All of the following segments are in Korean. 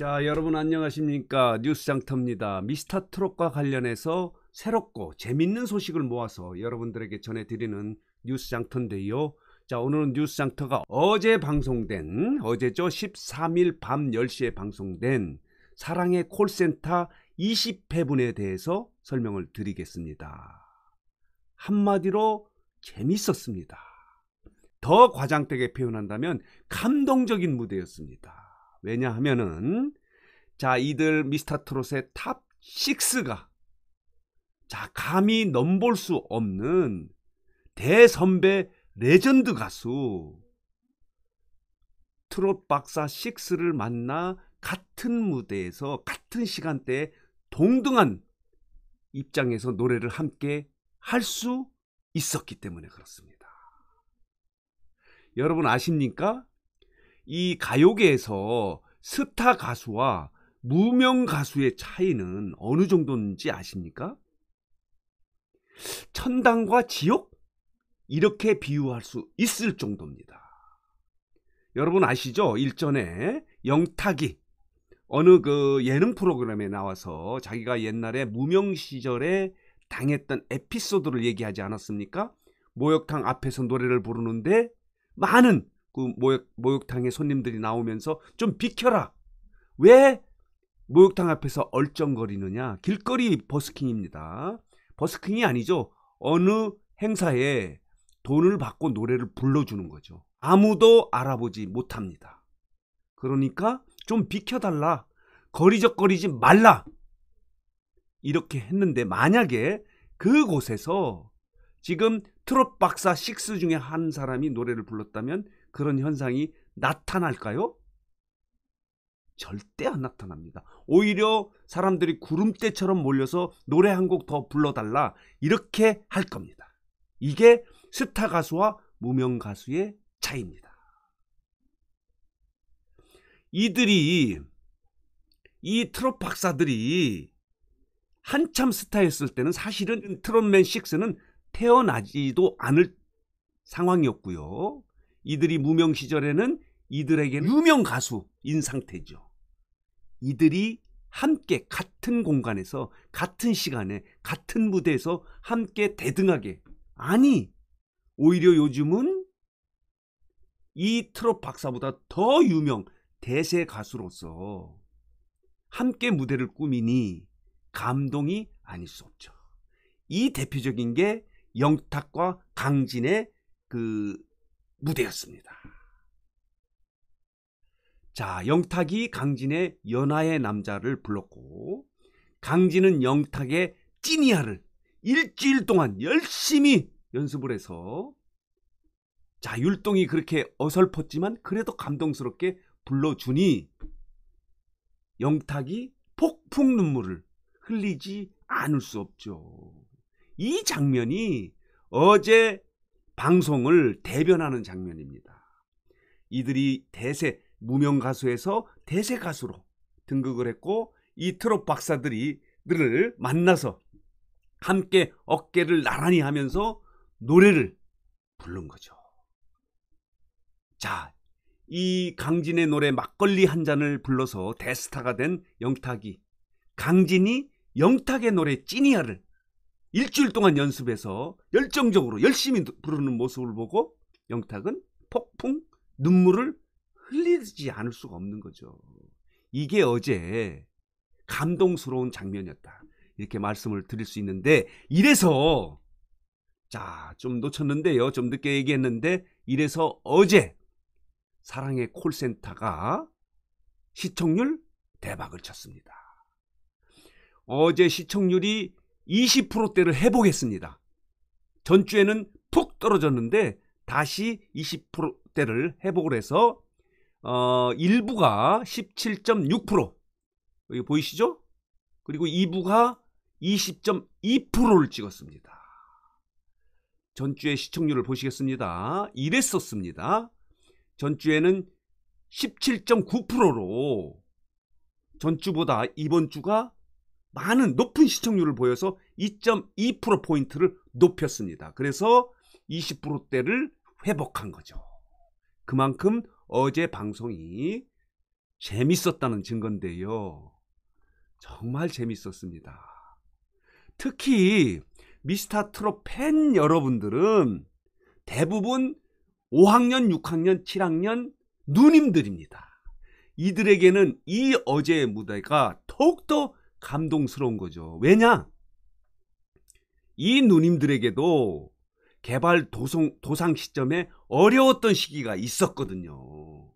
자 여러분 안녕하십니까 뉴스장터입니다. 미스터트롯과 관련해서 새롭고 재밌는 소식을 모아서 여러분들에게 전해드리는 뉴스장터인데요. 자 오늘은 뉴스장터가 어제 방송된 어제죠 13일 밤 10시에 방송된 사랑의 콜센터 20회분에 대해서 설명을 드리겠습니다. 한마디로 재밌었습니다. 더 과장되게 표현한다면 감동적인 무대였습니다. 왜냐하면은 자 이들 미스터 트롯의 탑 6가 자 감히 넘볼 수 없는 대선배 레전드 가수 트롯 박사 6를 만나 같은 무대에서 같은 시간대에 동등한 입장에서 노래를 함께 할 수 있었기 때문에 그렇습니다. 여러분 아십니까? 이 가요계에서 스타 가수와 무명 가수의 차이는 어느 정도인지 아십니까? 천당과 지옥? 이렇게 비유할 수 있을 정도입니다. 여러분 아시죠? 일전에 영탁이 어느 그 예능 프로그램에 나와서 자기가 옛날에 무명 시절에 당했던 에피소드를 얘기하지 않았습니까? 모욕탕 앞에서 노래를 부르는데 많은 그 모욕, 목욕탕에 손님들이 나오면서 좀 비켜라. 왜 목욕탕 앞에서 얼쩡거리느냐? 길거리 버스킹입니다. 버스킹이 아니죠. 어느 행사에 돈을 받고 노래를 불러주는 거죠. 아무도 알아보지 못합니다. 그러니까 좀 비켜달라. 거리적거리지 말라. 이렇게 했는데 만약에 그곳에서 지금 트롯 박사 6 중에 한 사람이 노래를 불렀다면 그런 현상이 나타날까요? 절대 안 나타납니다. 오히려 사람들이 구름대처럼 몰려서 노래 한 곡 더 불러달라 이렇게 할 겁니다. 이게 스타 가수와 무명 가수의 차이입니다. 이들이 이 트롯 박사들이 한참 스타였을 때는 사실은 트롯맨 6는 태어나지도 않을 상황이었고요. 이들이 무명 시절에는 이들에게는 유명 가수인 상태죠. 이들이 함께 같은 공간에서 같은 시간에 같은 무대에서 함께 대등하게 아니 오히려 요즘은 이 트롯 박사보다 더 유명 대세 가수로서 함께 무대를 꾸미니 감동이 아닐 수 없죠. 이 대표적인 게 영탁과 강진의 그 무대였습니다. 자, 영탁이 강진의 연하의 남자를 불렀고, 강진은 영탁의 찐이야를 일주일 동안 열심히 연습을 해서, 자, 율동이 그렇게 어설펐지만 그래도 감동스럽게 불러주니, 영탁이 폭풍 눈물을 흘리지 않을 수 없죠. 이 장면이 어제 방송을 대변하는 장면입니다. 이들이 대세 무명 가수에서 대세 가수로 등극을 했고 이 트롯 박사들이 들을 만나서 함께 어깨를 나란히 하면서 노래를 부른 거죠. 자, 이 강진의 노래 막걸리 한 잔을 불러서 대스타가 된 영탁이 강진이 영탁의 노래 찐이야를 일주일 동안 연습해서 열정적으로 열심히 부르는 모습을 보고 영탁은 폭풍 눈물을 흘리지 않을 수가 없는 거죠. 이게 어제 감동스러운 장면이었다. 이렇게 말씀을 드릴 수 있는데 이래서 자, 좀 놓쳤는데요. 좀 늦게 얘기했는데 이래서 어제 사랑의 콜센터가 시청률 대박을 쳤습니다. 어제 시청률이 20%대를 회복했습니다 전주에는 푹 떨어졌는데 다시 20%대를 회복을 해서 어, 1부가 17.6% 여기 보이시죠? 그리고 2부가 20.2%를 찍었습니다. 전주의 시청률을 보시겠습니다. 이랬었습니다. 전주에는 17.9%로 전주보다 이번 주가 많은 높은 시청률을 보여서 2.2% 포인트를 높였습니다. 그래서 20%대를 회복한 거죠. 그만큼 어제 방송이 재밌었다는 증거인데요. 정말 재밌었습니다. 특히 미스터 트롯 팬 여러분들은 대부분 5학년, 6학년, 7학년 누님들입니다. 이들에게는 이 어제의 무대가 더욱더 감동스러운 거죠. 왜냐? 이 누님들에게도 개발 도성, 도상 시점에 어려웠던 시기가 있었거든요.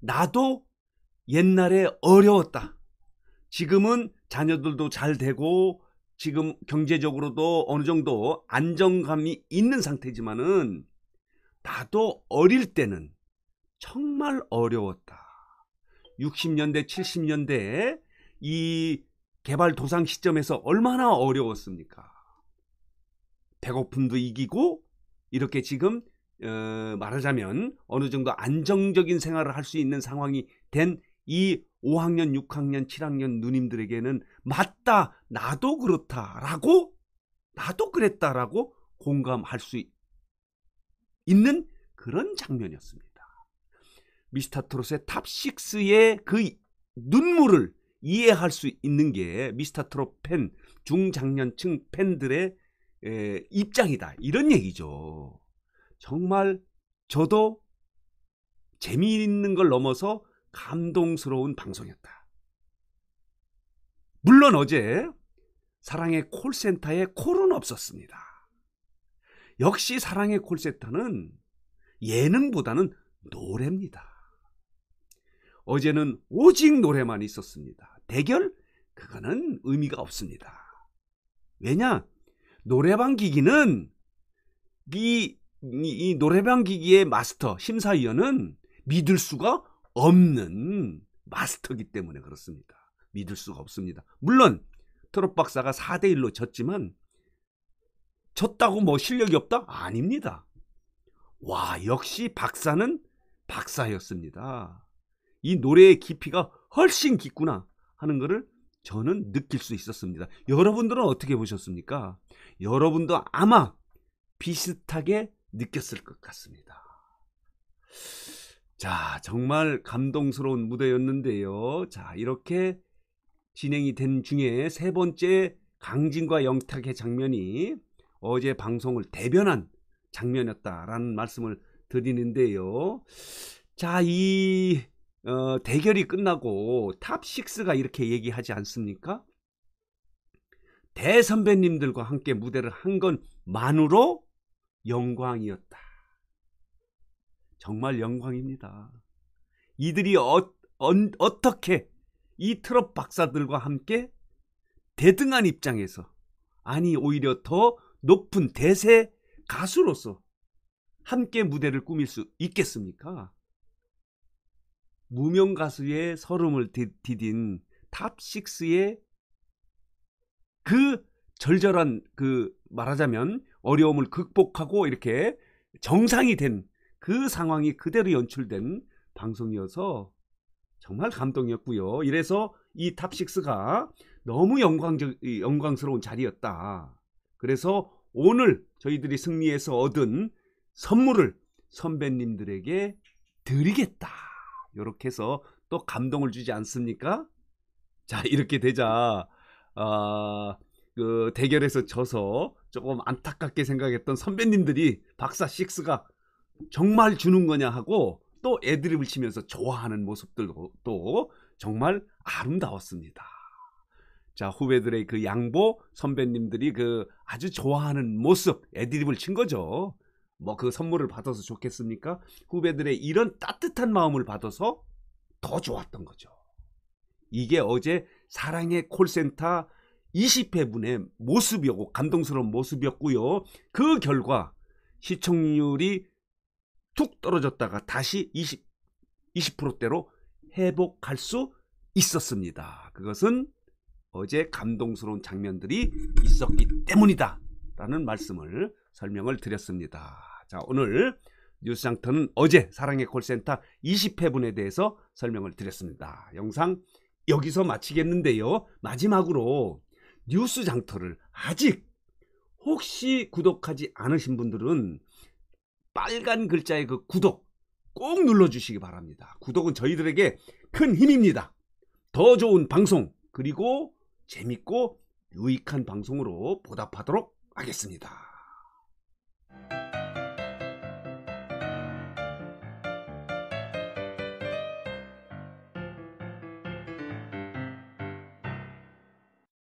나도 옛날에 어려웠다. 지금은 자녀들도 잘 되고 지금 경제적으로도 어느 정도 안정감이 있는 상태지만은 나도 어릴 때는 정말 어려웠다. 60년대, 70년대에 이 개발 도상 시점에서 얼마나 어려웠습니까? 배고픔도 이기고 이렇게 지금 어, 말하자면 어느 정도 안정적인 생활을 할 수 있는 상황이 된 이 5학년, 6학년, 7학년 누님들에게는 맞다, 나도 그렇다라고, 나도 그랬다라고 공감할 수 있는 그런 장면이었습니다. 미스터 트롯의 탑6의 그 눈물을 이해할 수 있는 게 미스터 트롯 팬 중장년층 팬들의 에, 입장이다 이런 얘기죠. 정말 저도 재미있는 걸 넘어서 감동스러운 방송이었다. 물론 어제 사랑의 콜센터에 콜은 없었습니다. 역시 사랑의 콜센터는 예능보다는 노래입니다. 어제는 오직 노래만 있었습니다. 대결? 그거는 의미가 없습니다. 왜냐? 노래방 기기는 이, 이, 이 노래방 기기의 마스터, 심사위원은 믿을 수가 없는 마스터기 때문에 그렇습니다. 믿을 수가 없습니다. 물론 트롯 박사가 4대 1로 졌지만 졌다고 뭐 실력이 없다? 아닙니다. 와, 역시 박사는 박사였습니다. 이 노래의 깊이가 훨씬 깊구나 하는 것을 저는 느낄 수 있었습니다. 여러분들은 어떻게 보셨습니까? 여러분도 아마 비슷하게 느꼈을 것 같습니다. 자, 정말 감동스러운 무대였는데요. 자, 이렇게 진행이 된 중에 세 번째 강진과 영탁의 장면이 어제 방송을 대변한 장면이었다라는 말씀을 드리는데요. 자, 이 어, 대결이 끝나고 탑6가 이렇게 얘기하지 않습니까? 대선배님들과 함께 무대를 한 것만으로 영광이었다. 정말 영광입니다. 이들이 어, 어 떻게이 트롯 박사들과 함께 대등한 입장에서 아니 오히려 더 높은 대세 가수로서 함께 무대를 꾸밀 수 있겠습니까? 무명 가수의 서름을 디딘 탑6의 그 절절한 그 말하자면 어려움을 극복하고 이렇게 정상이 된 그 상황이 그대로 연출된 방송이어서 정말 감동이었고요. 이래서 이 탑6가 너무 영광적, 영광스러운 자리였다. 그래서 오늘 저희들이 승리해서 얻은 선물을 선배님들에게 드리겠다. 이렇게 해서 또 감동을 주지 않습니까? 자 이렇게 되자 어, 그 대결에서 져서 조금 안타깝게 생각했던 선배님들이 박사 식스가 정말 주는 거냐 하고 또 애드립을 치면서 좋아하는 모습들도 또 정말 아름다웠습니다. 자 후배들의 그 양보 선배님들이 그 아주 좋아하는 모습 애드립을 친 거죠. 뭐그 선물을 받아서 좋겠습니까? 후배들의 이런 따뜻한 마음을 받아서 더 좋았던 거죠. 이게 어제 사랑의 콜센터 20회분의 모습이었고 감동스러운 모습이었고요. 그 결과 시청률이 툭 떨어졌다가 다시 20, 20%대로 회복할 수 있었습니다. 그것은 어제 감동스러운 장면들이 있었기 때문이다. 라는 말씀을 설명을 드렸습니다. 자, 오늘 뉴스장터는 어제 사랑의 콜센터 20회분에 대해서 설명을 드렸습니다. 영상 여기서 마치겠는데요. 마지막으로 뉴스장터를 아직 혹시 구독하지 않으신 분들은 빨간 글자의 그 구독 꼭 눌러주시기 바랍니다. 구독은 저희들에게 큰 힘입니다. 더 좋은 방송 그리고 재밌고 유익한 방송으로 보답하도록 하겠습니다.